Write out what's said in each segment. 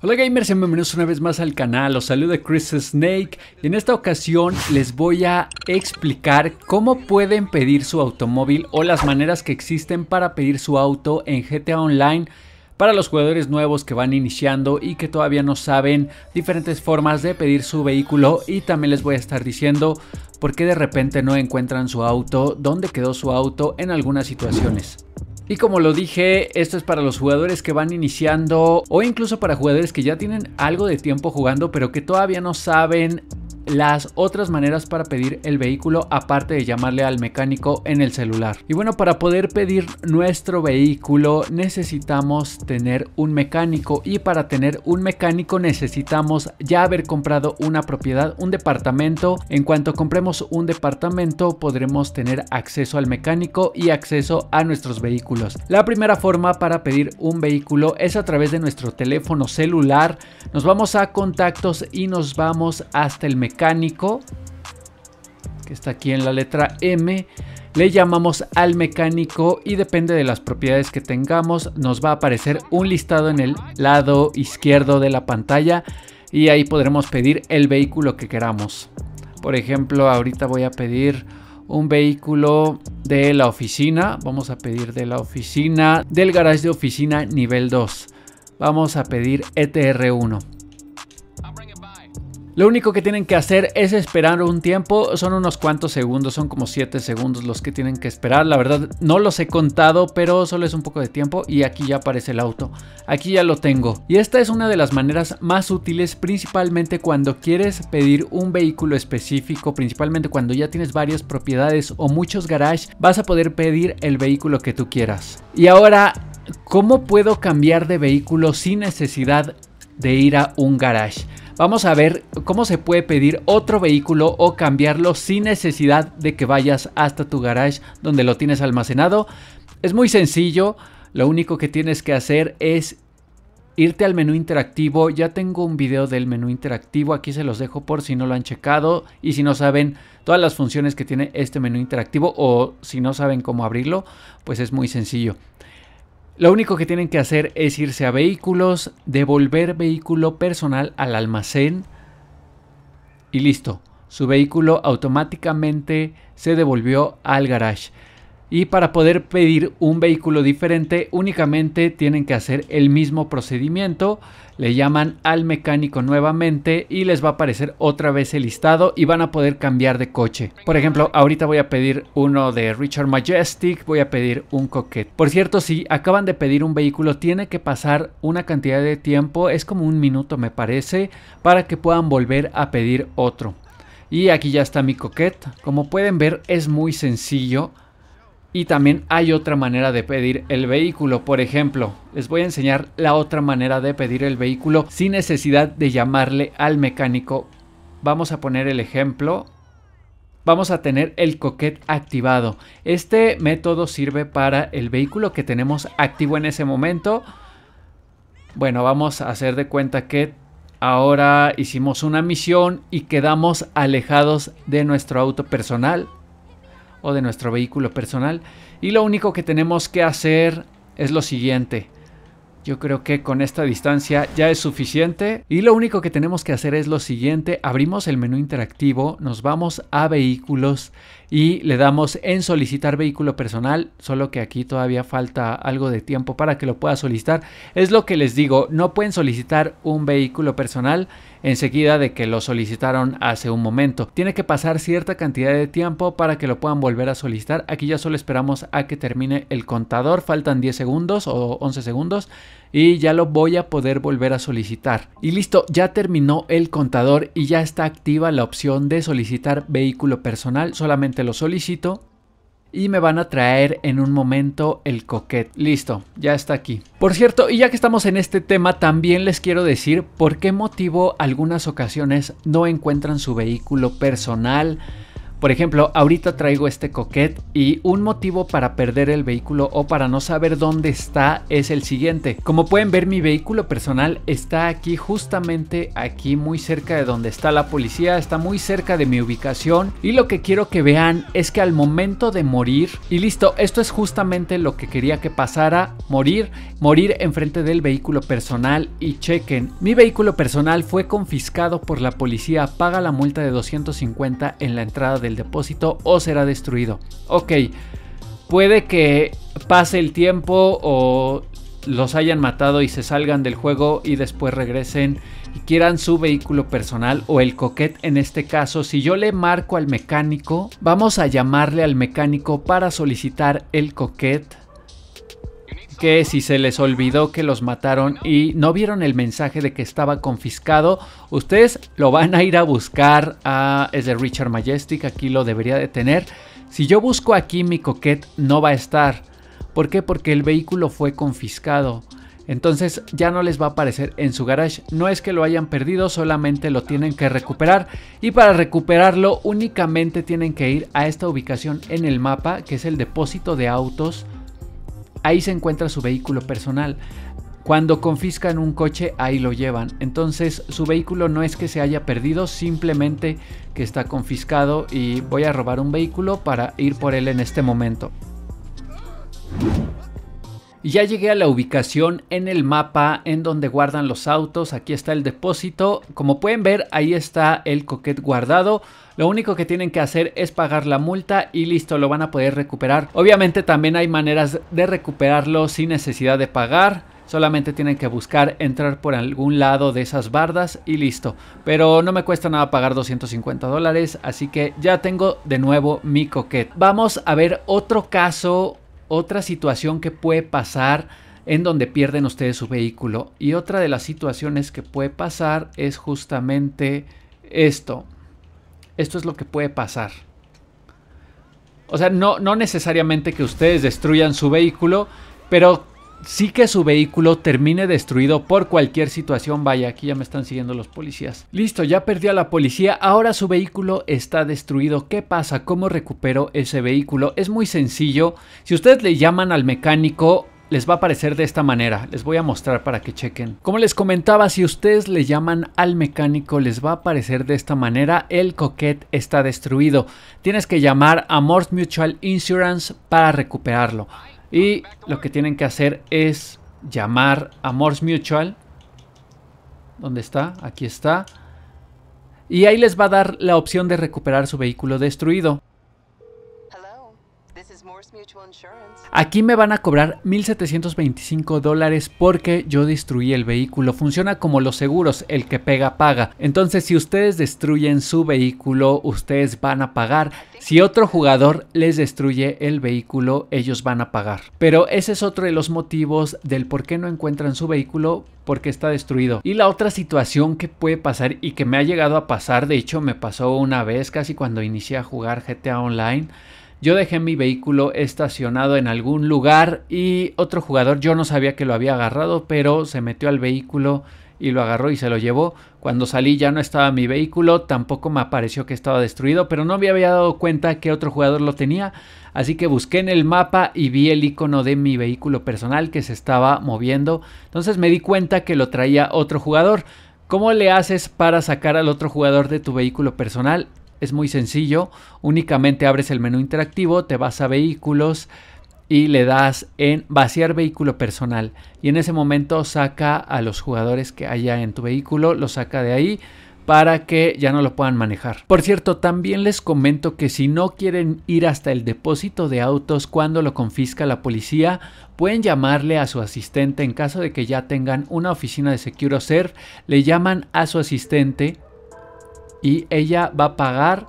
Hola gamers, bienvenidos una vez más al canal, los saluda Chris Snake y en esta ocasión les voy a explicar cómo pueden pedir su automóvil o las maneras que existen para pedir su auto en GTA Online para los jugadores nuevos que van iniciando y que todavía no saben diferentes formas de pedir su vehículo y también les voy a estar diciendo por qué de repente no encuentran su auto, dónde quedó su auto en algunas situaciones. Y como lo dije, esto es para los jugadores que van iniciando o incluso para jugadores que ya tienen algo de tiempo jugando pero que todavía no saben las otras maneras para pedir el vehículo aparte de llamarle al mecánico en el celular. Y bueno, para poder pedir nuestro vehículo necesitamos tener un mecánico y para tener un mecánico necesitamos ya haber comprado una propiedad, un departamento. En cuanto compremos un departamento podremos tener acceso al mecánico y acceso a nuestros vehículos. La primera forma para pedir un vehículo es a través de nuestro teléfono celular. Nos vamos a contactos y nos vamos hasta el mecánico mecánico, que está aquí en la letra M, le llamamos al mecánico y depende de las propiedades que tengamos nos va a aparecer un listado en el lado izquierdo de la pantalla y ahí podremos pedir el vehículo que queramos. Por ejemplo, ahorita voy a pedir un vehículo de la oficina. Vamos a pedir de la oficina, del garage de oficina nivel 2. Vamos a pedir ETR1. Lo único que tienen que hacer es esperar un tiempo, son unos cuantos segundos, son como 7 segundos los que tienen que esperar. La verdad no los he contado, pero solo es un poco de tiempo y aquí ya aparece el auto. Aquí ya lo tengo. Y esta es una de las maneras más útiles, principalmente cuando quieres pedir un vehículo específico, principalmente cuando ya tienes varias propiedades o muchos garages, vas a poder pedir el vehículo que tú quieras. Y ahora, ¿cómo puedo cambiar de vehículo sin necesidad de ir a un garage? vamos a ver cómo se puede pedir otro vehículo o cambiarlo sin necesidad de que vayas hasta tu garage donde lo tienes almacenado. Es muy sencillo, lo único que tienes que hacer es irte al menú interactivo. Ya tengo un video del menú interactivo, aquí se los dejo por si no lo han checado y si no saben todas las funciones que tiene este menú interactivo o si no saben cómo abrirlo, pues es muy sencillo. Lo único que tienen que hacer es irse a vehículos, devolver vehículo personal al almacén y listo. Su vehículo automáticamente se devolvió al garage. Y para poder pedir un vehículo diferente únicamente tienen que hacer el mismo procedimiento, le llaman al mecánico nuevamente y les va a aparecer otra vez el listado y van a poder cambiar de coche. Por ejemplo, ahorita voy a pedir uno de Richard Majestic, voy a pedir un Coquette. Por cierto, si acaban de pedir un vehículo tiene que pasar una cantidad de tiempo, es como un minuto me parece, para que puedan volver a pedir otro. Y aquí ya está mi Coquette, como pueden ver es muy sencillo. Y también hay otra manera de pedir el vehículo. Por ejemplo, les voy a enseñar la otra manera de pedir el vehículo sin necesidad de llamarle al mecánico. Vamos a poner el ejemplo. Vamos a tener el coquet activado. Este método sirve para el vehículo que tenemos activo en ese momento. Bueno, vamos a hacer de cuenta que ahora hicimos una misión y quedamos alejados de nuestro auto personal o de nuestro vehículo personal. Y lo único que tenemos que hacer es lo siguiente. Yo creo que con esta distancia ya es suficiente. Y lo único que tenemos que hacer es lo siguiente. Abrimos el menú interactivo, nos vamos a vehículos y le damos en solicitar vehículo personal, solo que aquí todavía falta algo de tiempo para que lo pueda solicitar. Es lo que les digo, no pueden solicitar un vehículo personal enseguida de que lo solicitaron hace un momento. Tiene que pasar cierta cantidad de tiempo para que lo puedan volver a solicitar. Aquí ya solo esperamos a que termine el contador, faltan 10 segundos o 11 segundos y ya lo voy a poder volver a solicitar. Y listo, ya terminó el contador y ya está activa la opción de solicitar vehículo personal, solamente lo solicito y me van a traer en un momento el coquete. Listo, ya está aquí. Por cierto, y ya que estamos en este tema, también les quiero decir por qué motivo algunas ocasiones no encuentran su vehículo personal por ejemplo, ahorita traigo este coquete y un motivo para perder el vehículo o para no saber dónde está es el siguiente. Como pueden ver mi vehículo personal está aquí justamente aquí muy cerca de donde está la policía, está muy cerca de mi ubicación y lo que quiero que vean es que al momento de morir y listo, esto es justamente lo que quería que pasara, morir, morir enfrente del vehículo personal y chequen, mi vehículo personal fue confiscado por la policía, paga la multa de 250 en la entrada de el depósito o será destruido. Ok, puede que pase el tiempo o los hayan matado y se salgan del juego y después regresen y quieran su vehículo personal o el coquet en este caso, si yo le marco al mecánico, vamos a llamarle al mecánico para solicitar el coquet que si se les olvidó que los mataron y no vieron el mensaje de que estaba confiscado, ustedes lo van a ir a buscar a... es de Richard Majestic, aquí lo debería de tener. Si yo busco aquí mi coquete no va a estar. ¿Por qué? Porque el vehículo fue confiscado. Entonces ya no les va a aparecer en su garage. No es que lo hayan perdido, solamente lo tienen que recuperar. Y para recuperarlo únicamente tienen que ir a esta ubicación en el mapa, que es el depósito de autos Ahí se encuentra su vehículo personal. Cuando confiscan un coche, ahí lo llevan. Entonces su vehículo no es que se haya perdido, simplemente que está confiscado y voy a robar un vehículo para ir por él en este momento. Ya llegué a la ubicación en el mapa en donde guardan los autos. Aquí está el depósito. Como pueden ver, ahí está el coquete guardado. Lo único que tienen que hacer es pagar la multa y listo, lo van a poder recuperar. Obviamente también hay maneras de recuperarlo sin necesidad de pagar. Solamente tienen que buscar entrar por algún lado de esas bardas y listo. Pero no me cuesta nada pagar 250 dólares, así que ya tengo de nuevo mi coquete. Vamos a ver otro caso, otra situación que puede pasar en donde pierden ustedes su vehículo. Y otra de las situaciones que puede pasar es justamente esto. Esto es lo que puede pasar. O sea, no, no necesariamente que ustedes destruyan su vehículo, pero sí que su vehículo termine destruido por cualquier situación. Vaya, aquí ya me están siguiendo los policías. Listo, ya perdió a la policía. Ahora su vehículo está destruido. ¿Qué pasa? ¿Cómo recupero ese vehículo? Es muy sencillo. Si ustedes le llaman al mecánico les va a aparecer de esta manera. Les voy a mostrar para que chequen. Como les comentaba, si ustedes le llaman al mecánico, les va a aparecer de esta manera. El coquete está destruido. Tienes que llamar a Morse Mutual Insurance para recuperarlo. Y lo que tienen que hacer es llamar a Morse Mutual. ¿Dónde está? Aquí está. Y ahí les va a dar la opción de recuperar su vehículo destruido. Morse Mutual Insurance. Aquí me van a cobrar 1.725 dólares porque yo destruí el vehículo. Funciona como los seguros, el que pega paga. Entonces si ustedes destruyen su vehículo, ustedes van a pagar. Si otro jugador les destruye el vehículo, ellos van a pagar. Pero ese es otro de los motivos del por qué no encuentran su vehículo porque está destruido. Y la otra situación que puede pasar y que me ha llegado a pasar, de hecho me pasó una vez casi cuando inicié a jugar GTA Online, yo dejé mi vehículo estacionado en algún lugar y otro jugador, yo no sabía que lo había agarrado, pero se metió al vehículo y lo agarró y se lo llevó. Cuando salí ya no estaba mi vehículo, tampoco me apareció que estaba destruido, pero no me había dado cuenta que otro jugador lo tenía, así que busqué en el mapa y vi el icono de mi vehículo personal que se estaba moviendo. Entonces me di cuenta que lo traía otro jugador. ¿Cómo le haces para sacar al otro jugador de tu vehículo personal? Es muy sencillo, únicamente abres el menú interactivo, te vas a vehículos y le das en vaciar vehículo personal y en ese momento saca a los jugadores que haya en tu vehículo, los saca de ahí para que ya no lo puedan manejar. Por cierto, también les comento que si no quieren ir hasta el depósito de autos cuando lo confisca la policía, pueden llamarle a su asistente en caso de que ya tengan una oficina de SecuroServe, le llaman a su asistente y ella va a pagar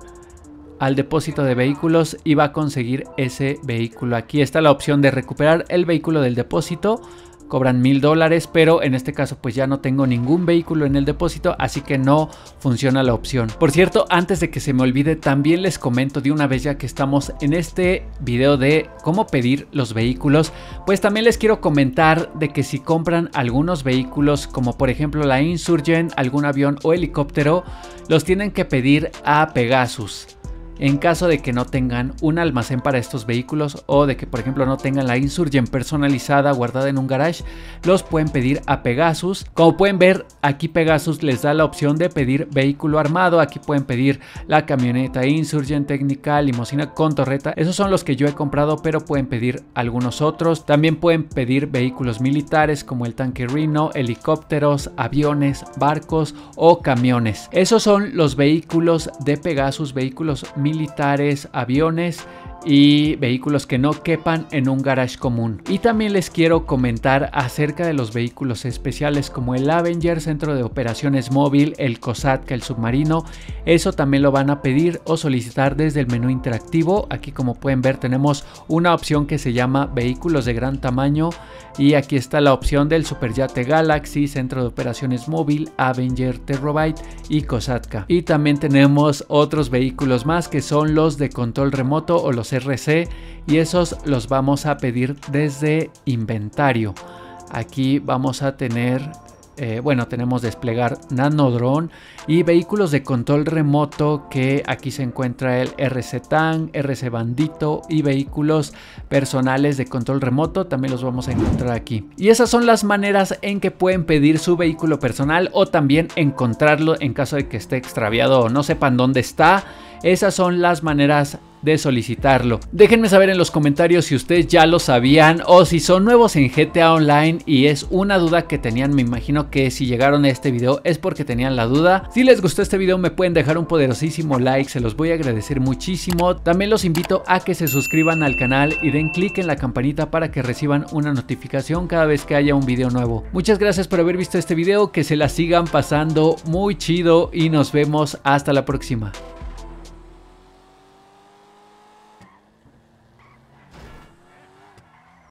al depósito de vehículos y va a conseguir ese vehículo. Aquí está la opción de recuperar el vehículo del depósito cobran mil dólares, pero en este caso pues ya no tengo ningún vehículo en el depósito, así que no funciona la opción. Por cierto, antes de que se me olvide, también les comento de una vez ya que estamos en este video de cómo pedir los vehículos, pues también les quiero comentar de que si compran algunos vehículos como por ejemplo la Insurgent, algún avión o helicóptero, los tienen que pedir a Pegasus en caso de que no tengan un almacén para estos vehículos o de que por ejemplo no tengan la Insurgent personalizada guardada en un garage, los pueden pedir a Pegasus. Como pueden ver, aquí Pegasus les da la opción de pedir vehículo armado, aquí pueden pedir la camioneta Insurgent técnica, limosina con torreta. Esos son los que yo he comprado, pero pueden pedir algunos otros. También pueden pedir vehículos militares como el tanque Reno, helicópteros, aviones, barcos o camiones. Esos son los vehículos de Pegasus, vehículos militares militares, aviones y vehículos que no quepan en un garage común. Y también les quiero comentar acerca de los vehículos especiales como el Avenger, Centro de Operaciones Móvil, el COSATCA, el submarino. Eso también lo van a pedir o solicitar desde el menú interactivo. Aquí como pueden ver tenemos una opción que se llama vehículos de gran tamaño y aquí está la opción del Superyate Galaxy, Centro de Operaciones Móvil, Avenger, Terrobyte y COSATCA. Y también tenemos otros vehículos más que son los de control remoto o los RC y esos los vamos a pedir desde inventario. Aquí vamos a tener, eh, bueno, tenemos desplegar nanodrone y vehículos de control remoto que aquí se encuentra el RC Tan, RC Bandito y vehículos personales de control remoto también los vamos a encontrar aquí. Y esas son las maneras en que pueden pedir su vehículo personal o también encontrarlo en caso de que esté extraviado o no sepan dónde está. Esas son las maneras de solicitarlo. Déjenme saber en los comentarios si ustedes ya lo sabían o si son nuevos en GTA Online y es una duda que tenían. Me imagino que si llegaron a este video es porque tenían la duda. Si les gustó este video me pueden dejar un poderosísimo like, se los voy a agradecer muchísimo. También los invito a que se suscriban al canal y den clic en la campanita para que reciban una notificación cada vez que haya un video nuevo. Muchas gracias por haber visto este video, que se la sigan pasando muy chido y nos vemos hasta la próxima.